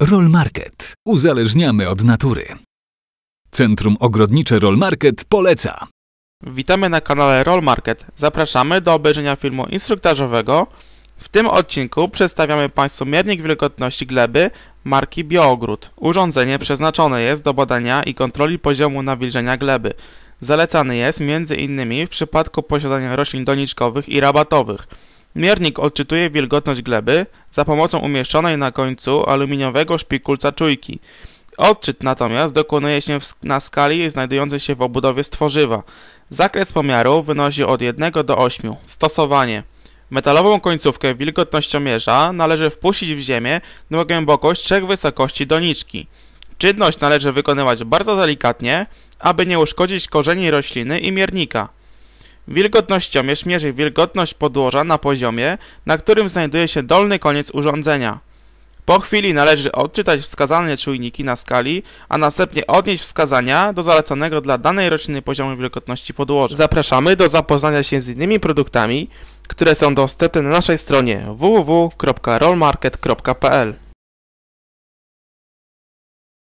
Roll Market. Uzależniamy od natury. Centrum Ogrodnicze Roll Market poleca. Witamy na kanale Roll Market. Zapraszamy do obejrzenia filmu instruktażowego. W tym odcinku przedstawiamy Państwu miernik wilgotności gleby marki Bioogród. Urządzenie przeznaczone jest do badania i kontroli poziomu nawilżenia gleby. Zalecany jest m.in. w przypadku posiadania roślin doniczkowych i rabatowych. Miernik odczytuje wilgotność gleby za pomocą umieszczonej na końcu aluminiowego szpikulca czujki. Odczyt natomiast dokonuje się na skali znajdującej się w obudowie stworzywa. Zakres pomiaru wynosi od 1 do 8. Stosowanie Metalową końcówkę wilgotnościomierza należy wpuścić w ziemię na głębokość trzech wysokości doniczki. Czynność należy wykonywać bardzo delikatnie, aby nie uszkodzić korzeni rośliny i miernika. Wilgotnościomierz mierzy wilgotność podłoża na poziomie, na którym znajduje się dolny koniec urządzenia. Po chwili należy odczytać wskazane czujniki na skali, a następnie odnieść wskazania do zalecanego dla danej rocznej poziomu wilgotności podłoża. Zapraszamy do zapoznania się z innymi produktami, które są dostępne na naszej stronie www.rollmarket.pl